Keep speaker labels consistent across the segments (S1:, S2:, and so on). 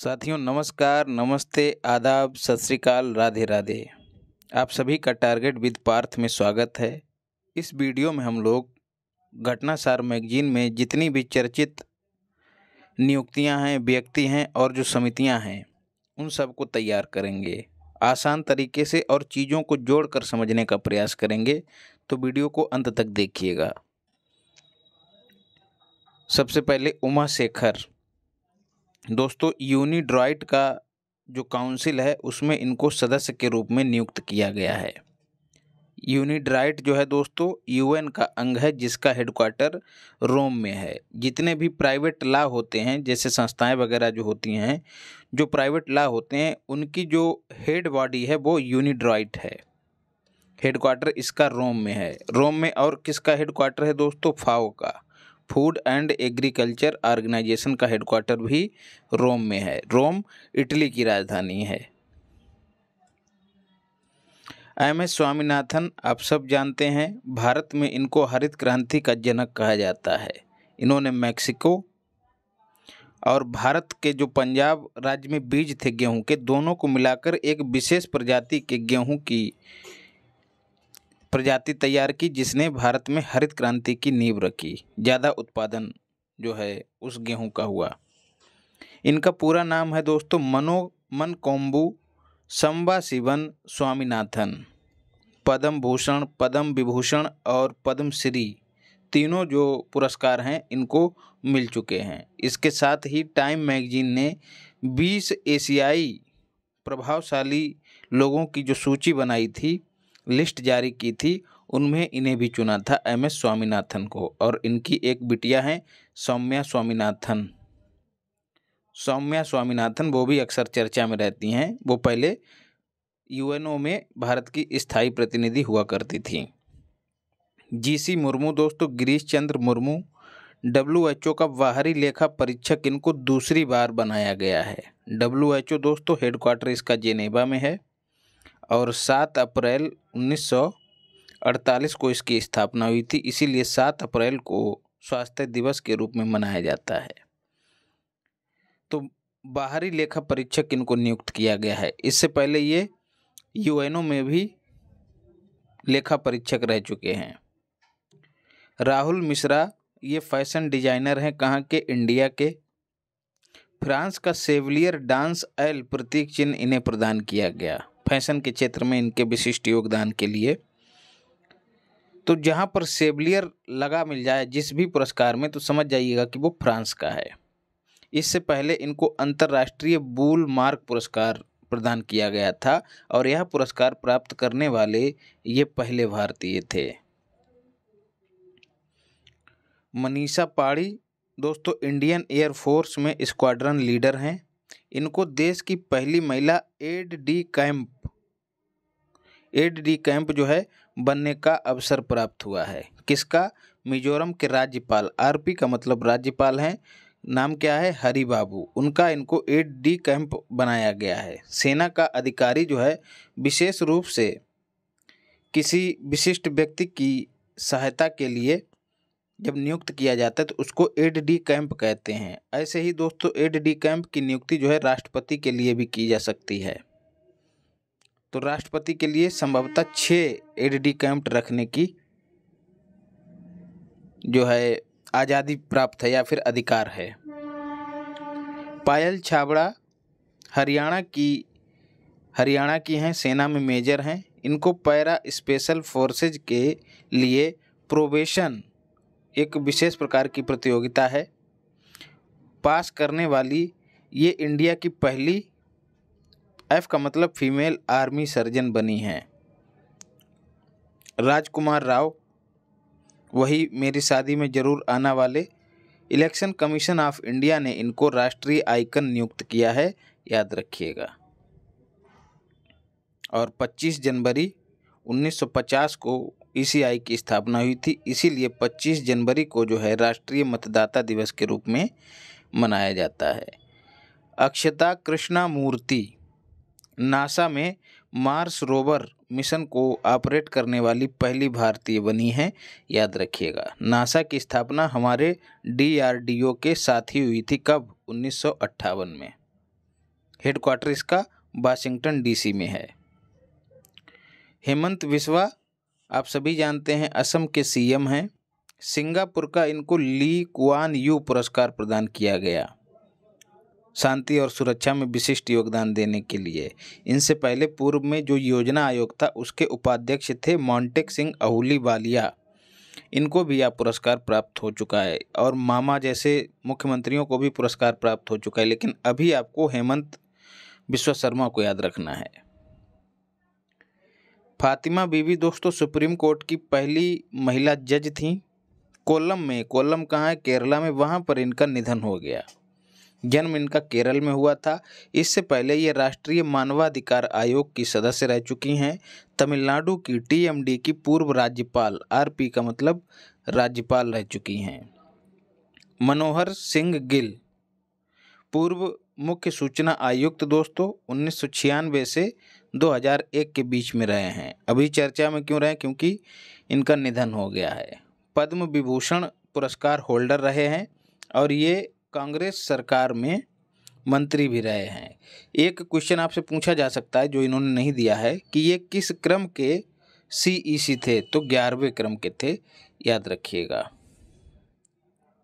S1: साथियों नमस्कार नमस्ते आदाब सत श्रीकाल राधे राधे आप सभी का टारगेट विद पार्थ में स्वागत है इस वीडियो में हम लोग घटनासार मैगजीन में जितनी भी चर्चित नियुक्तियां हैं व्यक्ति हैं और जो समितियां हैं उन सबको तैयार करेंगे आसान तरीके से और चीज़ों को जोड़कर समझने का प्रयास करेंगे तो वीडियो को अंत तक देखिएगा सबसे पहले उमा शेखर दोस्तों यूनिड्राइट का जो काउंसिल है उसमें इनको सदस्य के रूप में नियुक्त किया गया है यूनिड्राइट जो है दोस्तों यूएन का अंग है जिसका हेडक्वार्टर रोम में है जितने भी प्राइवेट लॉ होते हैं जैसे संस्थाएं वगैरह जो होती हैं जो प्राइवेट लॉ होते हैं उनकी जो हेड बॉडी है वो यूनिड्राइट है हेडक्वार्टर इसका रोम में है रोम में और किसका हेडक्वार्टर है दोस्तों फाओ का फूड एंड एग्रीकल्चर ऑर्गेनाइजेशन का हेडक्वार्टर भी रोम में है रोम इटली की राजधानी है एम एस स्वामीनाथन आप सब जानते हैं भारत में इनको हरित क्रांति का जनक कहा जाता है इन्होंने मैक्सिको और भारत के जो पंजाब राज्य में बीज थे गेहूं के दोनों को मिलाकर एक विशेष प्रजाति के गेहूं की प्रजाति तैयार की जिसने भारत में हरित क्रांति की नींव रखी ज़्यादा उत्पादन जो है उस गेहूं का हुआ इनका पूरा नाम है दोस्तों Mankombu Sambasivan Swaminathan Padma Bhushan Padma Vibhushan और पद्मश्री तीनों जो पुरस्कार हैं इनको मिल चुके हैं इसके साथ ही टाइम मैगजीन ने 20 एशियाई प्रभावशाली लोगों की जो सूची बनाई थी लिस्ट जारी की थी उनमें इन्हें भी चुना था एम एस स्वामीनाथन को और इनकी एक बिटिया हैं सौम्या स्वामीनाथन सौम्या स्वामीनाथन वो भी अक्सर चर्चा में रहती हैं वो पहले यूएनओ में भारत की स्थायी प्रतिनिधि हुआ करती थी जीसी मुर्मू दोस्तों Girish Chandra Murmu W H O का बाहरी लेखा परीक्षक इनको दूसरी बार बनाया गया है डब्ल्यू एच ओ दोस्तों हेडक्वार्टर इसका जेनेवा में है और सात अप्रैल 1948 को इसकी स्थापना हुई थी इसीलिए सात अप्रैल को स्वास्थ्य दिवस के रूप में मनाया जाता है तो बाहरी लेखा परीक्षक इनको नियुक्त किया गया है इससे पहले ये यूएनओ में भी लेखा परीक्षक रह चुके हैं राहुल मिश्रा ये फैशन डिजाइनर हैं कहाँ के इंडिया के फ्रांस का सेवलियर डांस एल प्रतीक चिन्ह इन्हें प्रदान किया गया फैशन के क्षेत्र में इनके विशिष्ट योगदान के लिए तो जहाँ पर सेवलियर लगा मिल जाए जिस भी पुरस्कार में तो समझ जाइएगा कि वो फ्रांस का है इससे पहले इनको अंतर्राष्ट्रीय बूल मार्क पुरस्कार प्रदान किया गया था और यह पुरस्कार प्राप्त करने वाले ये पहले भारतीय थे मनीषा पाड़ी दोस्तों इंडियन एयरफोर्स में स्क्वाड्रन लीडर हैं इनको देश की पहली महिला aide de camp aide de camp जो है बनने का अवसर प्राप्त हुआ है किसका मिजोरम के राज्यपाल आरपी का मतलब राज्यपाल हैं नाम क्या है हरी बाबू उनका इनको एड डी कैंप बनाया गया है सेना का अधिकारी जो है विशेष रूप से किसी विशिष्ट व्यक्ति की सहायता के लिए जब नियुक्त किया जाता है तो उसको एड डी कैंप कहते हैं ऐसे ही दोस्तों एड डी कैंप की नियुक्ति जो है राष्ट्रपति के लिए भी की जा सकती है तो राष्ट्रपति के लिए संभवतः छः एड डी कैंप रखने की जो है आज़ादी प्राप्त है या फिर अधिकार है पायल छाबड़ा हरियाणा की हरियाणा की हैं सेना में मेजर हैं इनको पैरा स्पेशल फोर्सेज के लिए प्रोबेशन एक विशेष प्रकार की प्रतियोगिता है पास करने वाली ये इंडिया की पहली एफ का मतलब फीमेल आर्मी सर्जन बनी है राजकुमार राव वही मेरी शादी में जरूर आने वाले इलेक्शन कमीशन ऑफ इंडिया ने इनको राष्ट्रीय आइकन नियुक्त किया है याद रखिएगा और 25 जनवरी 1950 को ईसीआई की स्थापना हुई थी इसीलिए 25 जनवरी को जो है राष्ट्रीय मतदाता दिवस के रूप में मनाया जाता है अक्षता कृष्णा मूर्ति नासा में मार्स रोवर मिशन को ऑपरेट करने वाली पहली भारतीय बनी है याद रखिएगा नासा की स्थापना हमारे डीआरडीओ के साथ ही हुई थी कब उन्नीस में हेडक्वार्टर इसका वाशिंगटन डीसी में है हेमंत विश्वा आप सभी जानते हैं असम के सीएम हैं सिंगापुर का इनको ली कुआन यू पुरस्कार प्रदान किया गया शांति और सुरक्षा में विशिष्ट योगदान देने के लिए इनसे पहले पूर्व में जो योजना आयोग था उसके उपाध्यक्ष थे मॉन्टेक सिंह अहुली बालिया इनको भी यह पुरस्कार प्राप्त हो चुका है और मामा जैसे मुख्यमंत्रियों को भी पुरस्कार प्राप्त हो चुका है लेकिन अभी आपको हेमंत विश्व शर्मा को याद रखना है फातिमा बीवी दोस्तों सुप्रीम कोर्ट की पहली महिला जज थी कोल्लम में कोल्लम कहाँ है केरला में वहाँ पर इनका निधन हो गया जन्म इनका केरल में हुआ था इससे पहले ये राष्ट्रीय मानवाधिकार आयोग की सदस्य रह चुकी हैं तमिलनाडु की टीएमडी की पूर्व राज्यपाल आरपी का मतलब राज्यपाल रह चुकी हैं मनोहर सिंह गिल पूर्व मुख्य सूचना आयुक्त दोस्तों उन्नीस से 2001 के बीच में रहे हैं अभी चर्चा में क्यों रहे क्योंकि इनका निधन हो गया है पद्म विभूषण पुरस्कार होल्डर रहे हैं और ये कांग्रेस सरकार में मंत्री भी रहे हैं एक क्वेश्चन आपसे पूछा जा सकता है जो इन्होंने नहीं दिया है कि ये किस क्रम के सीईसी e थे तो ग्यारहवें क्रम के थे याद रखिएगा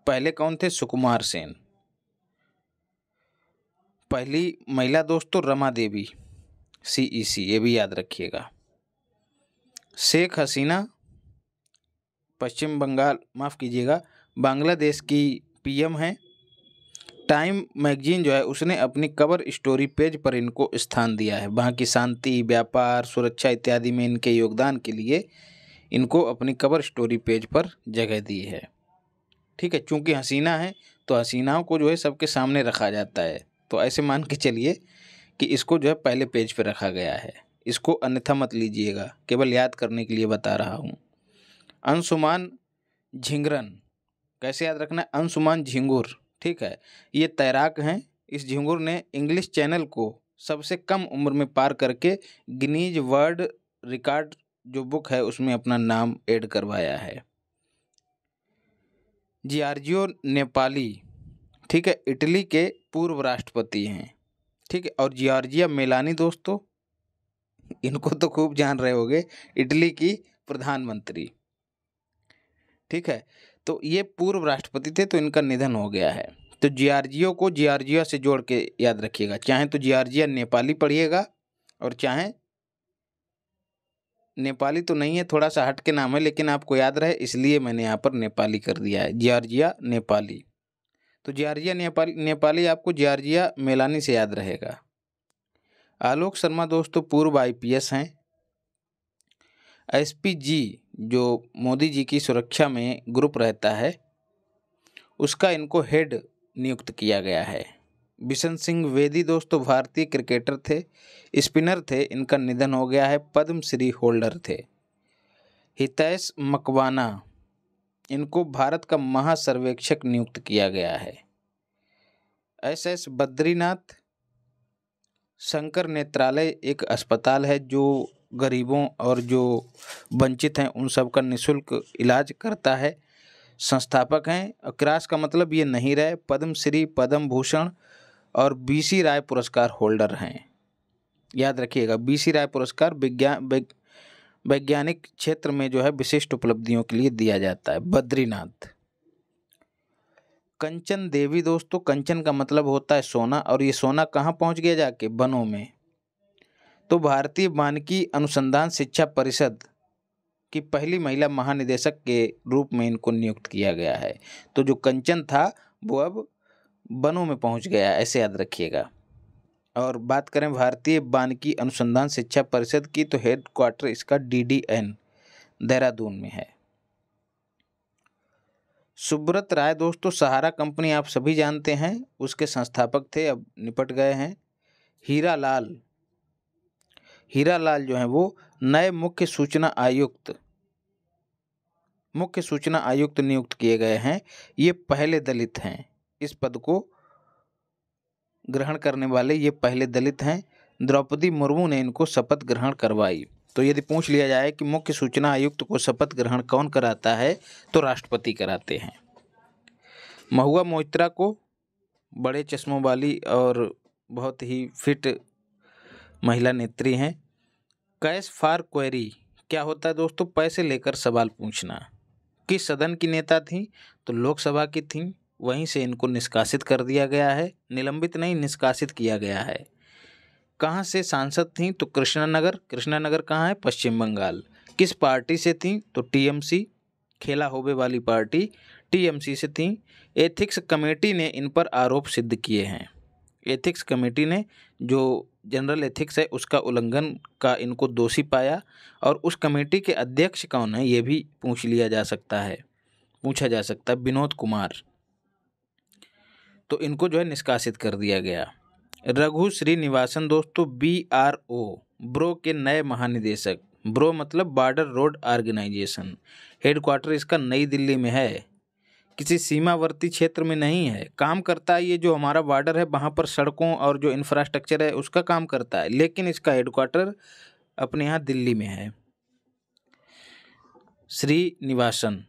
S1: पहले कौन थे सुकुमार सेन पहली महिला दोस्तों तो रमा देवी सी ई सी ये भी याद रखिएगा शेख हसीना पश्चिम बंगाल माफ़ कीजिएगा बांग्लादेश की पीएम हैं टाइम मैगजीन जो है उसने अपनी कवर स्टोरी पेज पर इनको स्थान दिया है वहाँ की शांति व्यापार सुरक्षा इत्यादि में इनके योगदान के लिए इनको अपनी कवर स्टोरी पेज पर जगह दी है ठीक है चूँकि हसीना है तो हसीनाओं को जो है सबके सामने रखा जाता है तो ऐसे मान के चलिए कि इसको जो है पहले पेज पर रखा गया है इसको अन्यथा मत लीजिएगा केवल याद करने के लिए बता रहा हूँ अंशुमान झिंगरन कैसे याद रखना है अंशुमान झिंगुर ठीक है ये तैराक हैं इस झिंगुर ने इंग्लिश चैनल को सबसे कम उम्र में पार करके गिनीज वर्ल्ड रिकॉर्ड जो बुक है उसमें अपना नाम ऐड करवाया है जियार्जियो नेपाली ठीक है इटली के पूर्व राष्ट्रपति हैं ठीक है और जॉर्जिया मेलानी दोस्तों इनको तो खूब जान रहे होंगे इटली की प्रधानमंत्री ठीक है तो ये पूर्व राष्ट्रपति थे तो इनका निधन हो गया है तो जियार्जियो को जियार्जिया से जोड़ के याद रखिएगा चाहे तो जियार्जिया नेपाली पढ़िएगा और चाहे नेपाली तो नहीं है थोड़ा सा हट के नाम है लेकिन आपको याद रहे इसलिए मैंने यहाँ पर नेपाली कर दिया है जियार्जिया नेपाली तो जॉर्जिया नेपाल नेपाली आपको जॉर्जिया मेलानी से याद रहेगा आलोक शर्मा दोस्तों पूर्व आईपीएस हैं एसपीजी जो मोदी जी की सुरक्षा में ग्रुप रहता है उसका इनको हेड नियुक्त किया गया है बिशन सिंह वेदी दोस्तों भारतीय क्रिकेटर थे स्पिनर थे इनका निधन हो गया है पद्मश्री होल्डर थे हितैश मकवाना इनको भारत का महासर्वेक्षक नियुक्त किया गया है एस एस बद्रीनाथ शंकर नेत्रालय एक अस्पताल है जो गरीबों और जो वंचित हैं उन सब का निशुल्क इलाज करता है संस्थापक हैं क्रास का मतलब ये नहीं रहे पद्मश्री पद्म भूषण और बीसी राय पुरस्कार होल्डर हैं याद रखिएगा बीसी राय पुरस्कार विज्ञान वैज्ञानिक क्षेत्र में जो है विशिष्ट उपलब्धियों के लिए दिया जाता है बद्रीनाथ कंचन देवी दोस्तों कंचन का मतलब होता है सोना और ये सोना कहाँ पहुँच गया जाके वनों में तो भारतीय मानकी अनुसंधान शिक्षा परिषद की पहली महिला महानिदेशक के रूप में इनको नियुक्त किया गया है तो जो कंचन था वो अब वनों में पहुंच गया ऐसे याद रखिएगा और बात करें भारतीय वानकी अनुसंधान शिक्षा परिषद की तो हेड क्वार्टर इसका डीडीएन देहरादून में है सुब्रत राय दोस्तों सहारा कंपनी आप सभी जानते हैं उसके संस्थापक थे अब निपट गए हैं हीरा लाल हीरा लाल जो है वो नए मुख्य सूचना आयुक्त मुख्य सूचना आयुक्त नियुक्त किए गए हैं ये पहले दलित हैं इस पद को ग्रहण करने वाले ये पहले दलित हैं द्रौपदी मुर्मू ने इनको शपथ ग्रहण करवाई तो यदि पूछ लिया जाए कि मुख्य सूचना आयुक्त को शपथ ग्रहण कौन कराता है तो राष्ट्रपति कराते हैं महुआ मोहित्रा को बड़े चश्मों वाली और बहुत ही फिट महिला नेत्री हैं कैश फार क्वेरी क्या होता है दोस्तों पैसे लेकर सवाल पूछना किस सदन की नेता थी तो लोकसभा की थी वहीं से इनको निष्कासित कर दिया गया है निलंबित नहीं निष्कासित किया गया है कहाँ से सांसद थी तो कृष्णानगर कृष्णानगर कहाँ है पश्चिम बंगाल किस पार्टी से थी तो टीएमसी खेला होबे वाली पार्टी टीएमसी से थी एथिक्स कमेटी ने इन पर आरोप सिद्ध किए हैं एथिक्स कमेटी ने जो जनरल एथिक्स है उसका उल्लंघन का इनको दोषी पाया और उस कमेटी के अध्यक्ष कौन है ये भी पूछ लिया जा सकता है पूछा जा सकता है विनोद कुमार तो इनको जो है निष्कासित कर दिया गया रघु श्रीनिवासन दोस्तों बी आर ओ ब्रो के नए महानिदेशक ब्रो मतलब बॉर्डर रोड ऑर्गेनाइजेशन हेडक्वार्टर इसका नई दिल्ली में है किसी सीमावर्ती क्षेत्र में नहीं है काम करता है ये जो हमारा बॉर्डर है वहाँ पर सड़कों और जो इंफ्रास्ट्रक्चर है उसका काम करता है लेकिन इसका हेडक्वार्टर अपने यहाँ दिल्ली में है श्रीनिवासन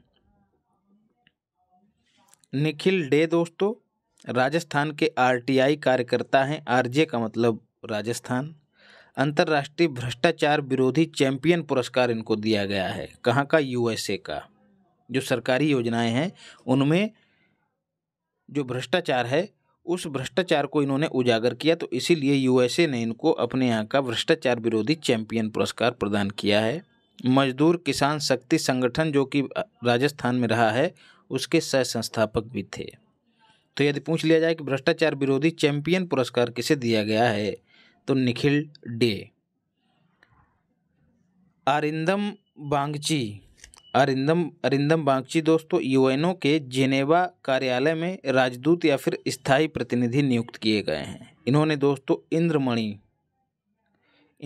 S1: निखिल डे दोस्तों राजस्थान के आरटीआई कार्यकर्ता हैं आरजे का मतलब राजस्थान अंतर्राष्ट्रीय भ्रष्टाचार विरोधी चैंपियन पुरस्कार इनको दिया गया है कहाँ का यूएसए का जो सरकारी योजनाएं हैं उनमें जो भ्रष्टाचार है उस भ्रष्टाचार को इन्होंने उजागर किया तो इसीलिए यूएसए ने इनको अपने यहाँ का भ्रष्टाचार विरोधी चैंपियन पुरस्कार प्रदान किया है मजदूर किसान शक्ति संगठन जो कि राजस्थान में रहा है उसके सह संस्थापक भी थे तो यदि पूछ लिया जाए कि भ्रष्टाचार विरोधी चैंपियन पुरस्कार किसे दिया गया है तो निखिल डे अरिंदम बांगची अरिंदम अरिंदम बांगची दोस्तों यूएनओ के जेनेवा कार्यालय में राजदूत या फिर स्थायी प्रतिनिधि नियुक्त किए गए हैं इन्होंने दोस्तों इंद्रमणि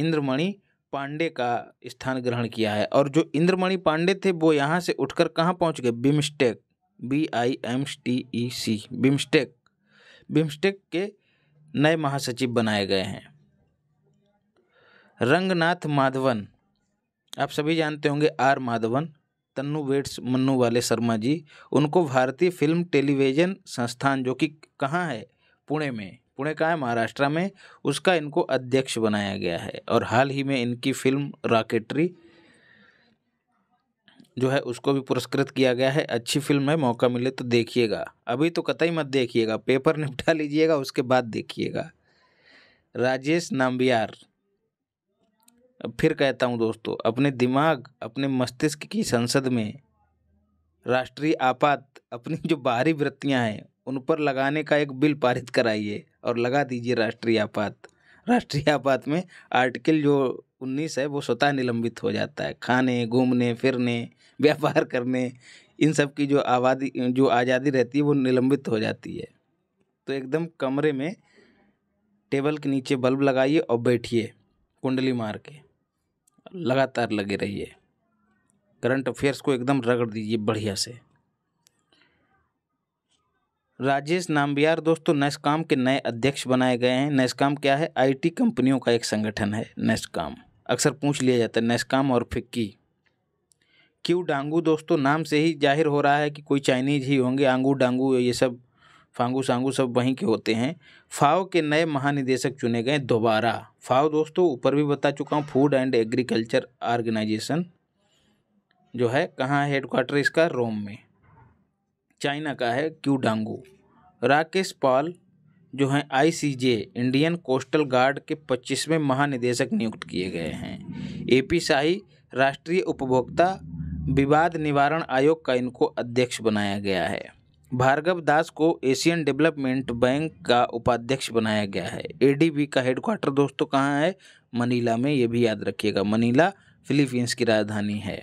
S1: इंद्रमणि पांडे का स्थान ग्रहण किया है और जो इंद्रमणि पांडे थे वो यहाँ से उठकर कहाँ पहुँच गए BIMSTEC B I M T E C BIMSTEC BIMSTEC के नए महासचिव बनाए गए हैं रंगनाथ माधवन आप सभी जानते होंगे आर माधवन तन्नू वेट्स मन्नू वाले शर्मा जी उनको भारतीय फिल्म टेलीविज़न संस्थान जो कि कहाँ है पुणे में पुणे कहाँ है महाराष्ट्र में उसका इनको अध्यक्ष बनाया गया है और हाल ही में इनकी फिल्म रॉकेटरी जो है उसको भी पुरस्कृत किया गया है अच्छी फिल्म है मौका मिले तो देखिएगा अभी तो कतई मत देखिएगा पेपर निपटा लीजिएगा उसके बाद देखिएगा राजेश नाम्बियार फिर कहता हूँ दोस्तों अपने दिमाग अपने मस्तिष्क की संसद में राष्ट्रीय आपात अपनी जो बाहरी वृत्तियाँ हैं उन पर लगाने का एक बिल पारित कराइए और लगा दीजिए राष्ट्रीय आपात राष्ट्रीय आपात में आर्टिकल जो उन्नीस है वो स्वतः निलंबित हो जाता है खाने घूमने फिरने व्यापार करने इन सब की जो आबादी जो आज़ादी रहती है वो निलंबित हो जाती है तो एकदम कमरे में टेबल के नीचे बल्ब लगाइए और बैठिए कुंडली मार के लगातार लगे रहिए करंट अफेयर्स को एकदम रगड़ दीजिए बढ़िया से राजेश नाम्बियार दोस्तों नेस्काम के नए अध्यक्ष बनाए गए हैं नेस्काम क्या है आईटी कंपनियों का एक संगठन है नेस्काम अक्सर पूछ लिया जाता है नेस्काम और फिक्की क्यू डांगू दोस्तों नाम से ही जाहिर हो रहा है कि कोई चाइनीज ही होंगे आंगू डांगू ये सब फांगू सांगू सब वहीं के होते हैं फाओ के नए महानिदेशक चुने गए दोबारा फाओ दोस्तों ऊपर भी बता चुका हूँ फूड एंड एग्रीकल्चर ऑर्गेनाइजेशन जो है कहाँ हेडक्वार्टर इसका रोम में चाइना का है क्यू डांगू राकेश पाल जो हैं आईसीजे इंडियन कोस्टल गार्ड के 25वें महानिदेशक नियुक्त किए गए हैं एपी शाही राष्ट्रीय उपभोक्ता विवाद निवारण आयोग का इनको अध्यक्ष बनाया गया है भार्गव दास को एशियन डेवलपमेंट बैंक का उपाध्यक्ष बनाया गया है एडीबी का हेडक्वार्टर दोस्तों कहाँ है मनीला में ये भी याद रखिएगा मनीला फिलीपींस की राजधानी है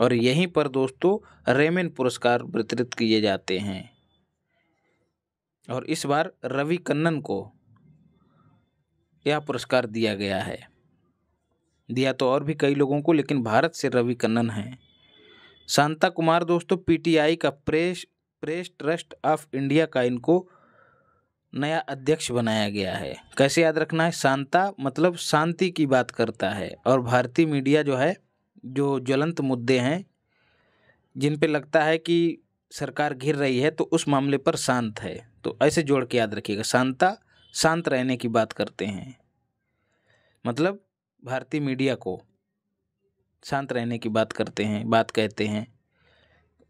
S1: और यहीं पर दोस्तों रेमेन पुरस्कार वितरित किए जाते हैं और इस बार रवि कन्नन को यह पुरस्कार दिया गया है दिया तो और भी कई लोगों को लेकिन भारत से रवि कन्नन हैं शांता कुमार दोस्तों पीटीआई का press press trust of India का इनको नया अध्यक्ष बनाया गया है कैसे याद रखना है शांता मतलब शांति की बात करता है और भारतीय मीडिया जो है जो ज्वलंत मुद्दे हैं जिन पे लगता है कि सरकार घिर रही है तो उस मामले पर शांत है तो ऐसे जोड़ के याद रखिएगा शांता शांत रहने की बात करते हैं मतलब भारतीय मीडिया को शांत रहने की बात करते हैं बात कहते हैं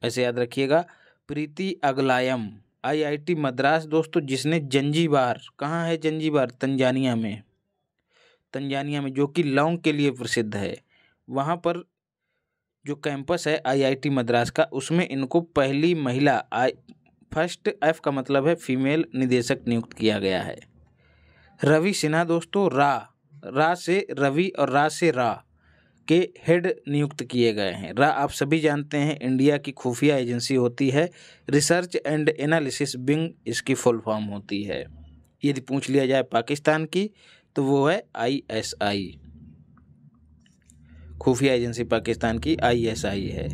S1: ऐसे याद रखिएगा प्रीति अगलायम आईआईटी मद्रास दोस्तों जिसने जंजीबार कहाँ है जंजीबार तंजानिया में तंजानिया में जो कि लौंग के लिए प्रसिद्ध है वहाँ पर जो कैंपस है आईआईटी मद्रास का उसमें इनको पहली महिला आई फर्स्ट एफ का मतलब है फीमेल निदेशक नियुक्त किया गया है रवि सिन्हा दोस्तों रा रा से रवि और रा से रा के हेड नियुक्त किए गए हैं रा आप सभी जानते हैं इंडिया की खुफिया एजेंसी होती है रिसर्च एंड एनालिसिस बिंग इसकी फुल फॉर्म होती है यदि पूछ लिया जाए पाकिस्तान की तो वो है आईएसआई खुफिया एजेंसी पाकिस्तान की आईएसआई है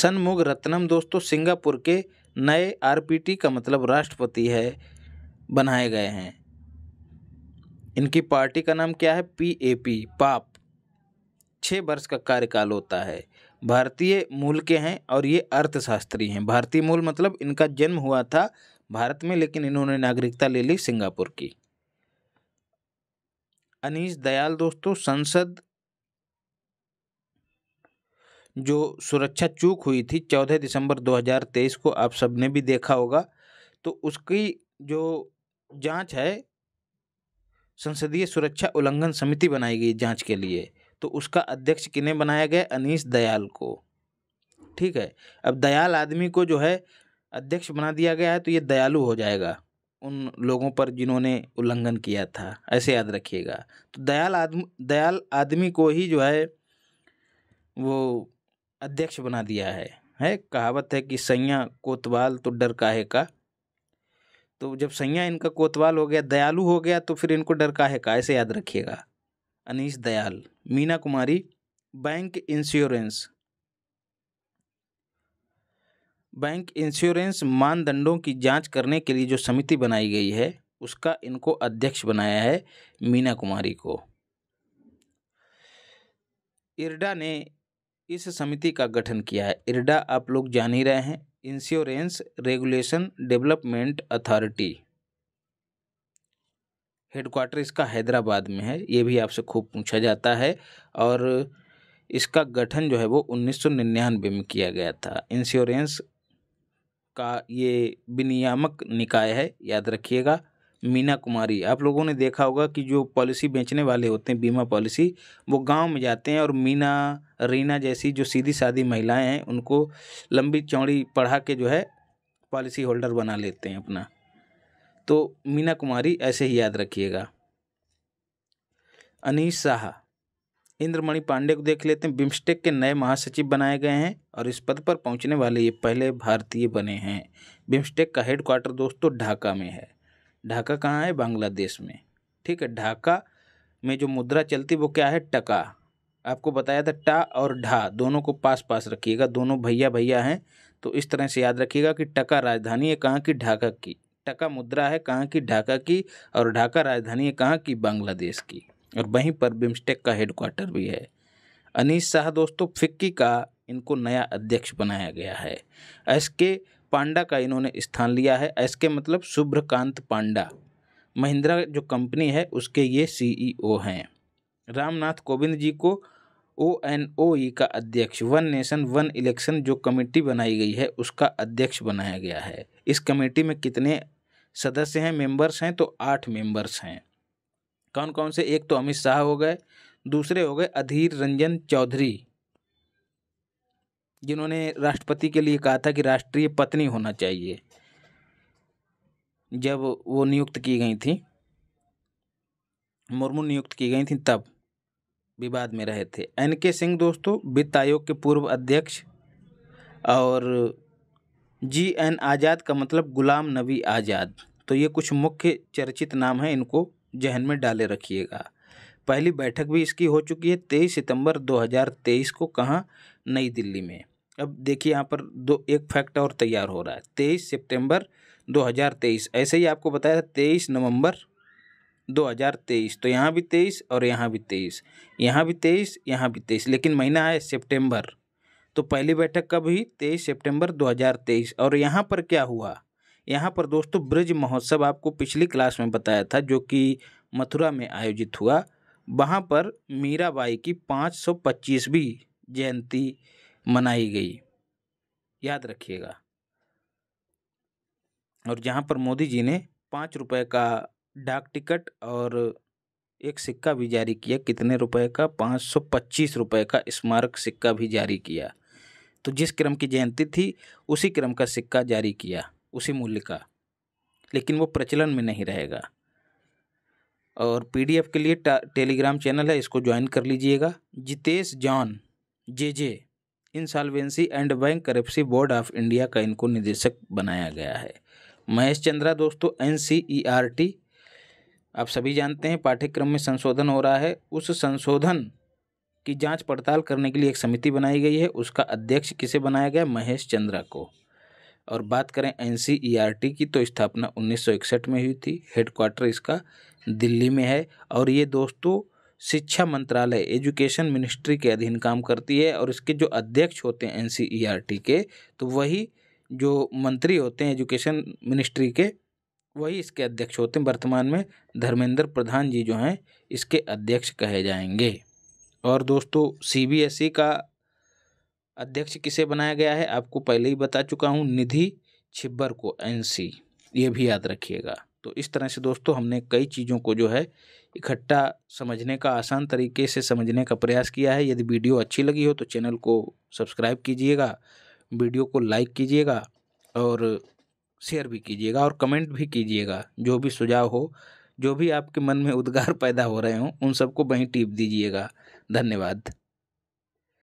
S1: सनमुग रत्नम दोस्तों सिंगापुर के नए आरपीटी का मतलब राष्ट्रपति है बनाए गए हैं इनकी पार्टी का नाम क्या है पीएपी पाप छः वर्ष का कार्यकाल होता है भारतीय मूल के हैं और ये अर्थशास्त्री हैं भारतीय मूल मतलब इनका जन्म हुआ था भारत में लेकिन इन्होंने नागरिकता ले ली सिंगापुर की अनिश दयाल दोस्तों संसद जो सुरक्षा चूक हुई थी चौदह दिसंबर 2023 को आप सब ने भी देखा होगा तो उसकी जो जांच है संसदीय सुरक्षा उल्लंघन समिति बनाई गई जांच के लिए तो उसका अध्यक्ष किन्हें बनाया गया अनीस दयाल को ठीक है अब दयाल आदमी को जो है अध्यक्ष बना दिया गया है तो ये दयालु हो जाएगा उन लोगों पर जिन्होंने उल्लंघन किया था ऐसे याद रखिएगा तो दयाल आदमी दयाल आदमी को ही जो है वो अध्यक्ष बना दिया है है कहावत है कि सैया कोतवाल तो डर काहे का तो जब सैया इनका कोतवाल हो गया दयालु हो गया तो फिर इनको डर काहे का ऐसे याद रखिएगा Anish Dayal Meena Kumari bank insurance bank insurance मानदंडों की जांच करने के लिए जो समिति बनाई गई है उसका इनको अध्यक्ष बनाया है मीना कुमारी को इरडा ने इस समिति का गठन किया है इरडा आप लोग जान ही रहे हैं insurance regulation development authority headquarter इसका हैदराबाद में है ये भी आपसे खूब पूछा जाता है और इसका गठन जो है वो 1999 में किया गया था इंश्योरेंस का ये विनियामक निकाय है याद रखिएगा मीना कुमारी आप लोगों ने देखा होगा कि जो पॉलिसी बेचने वाले होते हैं बीमा पॉलिसी वो गांव में जाते हैं और मीना रीना जैसी जो सीधी सादी महिलाएं हैं उनको लंबी चौड़ी पढ़ा के जो है पॉलिसी होल्डर बना लेते हैं अपना तो मीना कुमारी ऐसे ही याद रखिएगा अनीस शाह इंद्रमणि पांडे को देख लेते हैं बिम्स्टेक के नए महासचिव बनाए गए हैं और इस पद पर पहुंचने वाले ये पहले भारतीय बने हैं बिम्स्टेक का हेडक्वार्टर दोस्तों ढाका में है ढाका कहाँ है बांग्लादेश में ठीक है ढाका में जो मुद्रा चलती वो क्या है टका आपको बताया था टा और ढा दोनों को पास पास रखिएगा दोनों भैया भैया हैं तो इस तरह से याद रखिएगा कि टका राजधानी है कहाँ की ढाका की टका मुद्रा है कहाँ की ढाका की और ढाका राजधानी है कहाँ की बांग्लादेश की और वहीं पर बिम्स्टेक का हेडक्वार्टर भी है अनीस शाह दोस्तों फिक्की का इनको नया अध्यक्ष बनाया गया है एस के पांडा का इन्होंने स्थान लिया है एस के मतलब शुभ्रकांत पांडा महिंद्रा जो कंपनी है उसके ये सीईओ e हैं रामनाथ कोविंद जी को ओ एन ओ ई का अध्यक्ष वन नेशन वन इलेक्शन जो कमेटी बनाई गई है उसका अध्यक्ष बनाया गया है इस कमेटी में कितने सदस्य हैं मेंबर्स हैं तो आठ मेंबर्स हैं कौन कौन से एक तो अमित शाह हो गए दूसरे हो गए अधीर रंजन चौधरी जिन्होंने राष्ट्रपति के लिए कहा था कि राष्ट्रीय पत्नी होना चाहिए जब वो नियुक्त की गई थी मुर्मू नियुक्त की गई थी तब विवाद में रहे थे एन के सिंह दोस्तों वित्त आयोग के पूर्व अध्यक्ष और जी एन आज़ाद का मतलब गुलाम नबी आज़ाद तो ये कुछ मुख्य चर्चित नाम हैं इनको जहन में डाले रखिएगा पहली बैठक भी इसकी हो चुकी है तेईस सितंबर 2023 को कहाँ नई दिल्ली में अब देखिए यहाँ पर दो एक फैक्ट और तैयार हो रहा है तेईस सितंबर 2023 ऐसे ही आपको बताया था तेईस नवंबर 2023 तो यहाँ भी तेईस और यहाँ भी तेईस यहाँ भी तेईस यहाँ भी तेईस लेकिन महीना है सितंबर तो पहली बैठक कब हुई तेईस सितंबर 2023 और यहाँ पर क्या हुआ यहाँ पर दोस्तों ब्रज महोत्सव आपको पिछली क्लास में बताया था जो कि मथुरा में आयोजित हुआ वहाँ पर मीराबाई की पाँच सौ पच्चीसवीं जयंती मनाई गई याद रखिएगा और जहाँ पर मोदी जी ने पाँच रुपये का डाक टिकट और एक सिक्का भी जारी किया कितने रुपए का पाँच सौ पच्चीस रुपये का स्मारक सिक्का भी जारी किया तो जिस क्रम की जयंती थी उसी क्रम का सिक्का जारी किया उसी मूल्य का लेकिन वो प्रचलन में नहीं रहेगा और पीडीएफ के लिए टेलीग्राम चैनल है इसको ज्वाइन कर लीजिएगा Jitesh John J J insolvency and bankruptcy board of India का इनको निदेशक बनाया गया है महेश चंद्रा दोस्तों एन e आप सभी जानते हैं पाठ्यक्रम में संशोधन हो रहा है उस संशोधन की जांच पड़ताल करने के लिए एक समिति बनाई गई है उसका अध्यक्ष किसे बनाया गया महेश चंद्रा को और बात करें एन e की तो स्थापना उन्नीस में हुई थी हेडक्वार्टर इसका दिल्ली में है और ये दोस्तों शिक्षा मंत्रालय एजुकेशन मिनिस्ट्री के अधीन काम करती है और इसके जो अध्यक्ष होते हैं एन के तो वही जो मंत्री होते हैं एजुकेशन मिनिस्ट्री के वही इसके अध्यक्ष होते हैं वर्तमान में धर्मेंद्र प्रधान जी जो हैं इसके अध्यक्ष कहे जाएंगे और दोस्तों सीबीएसई का अध्यक्ष किसे बनाया गया है आपको पहले ही बता चुका हूँ निधि छिब्बर को एनसी ये भी याद रखिएगा तो इस तरह से दोस्तों हमने कई चीज़ों को जो है इकट्ठा समझने का आसान तरीके से समझने का प्रयास किया है यदि वीडियो अच्छी लगी हो तो चैनल को सब्सक्राइब कीजिएगा वीडियो को लाइक कीजिएगा और शेयर भी कीजिएगा और कमेंट भी कीजिएगा जो भी सुझाव हो जो भी आपके मन में उद्गार पैदा हो रहे हों उन सबको वहीं टीप दीजिएगा धन्यवाद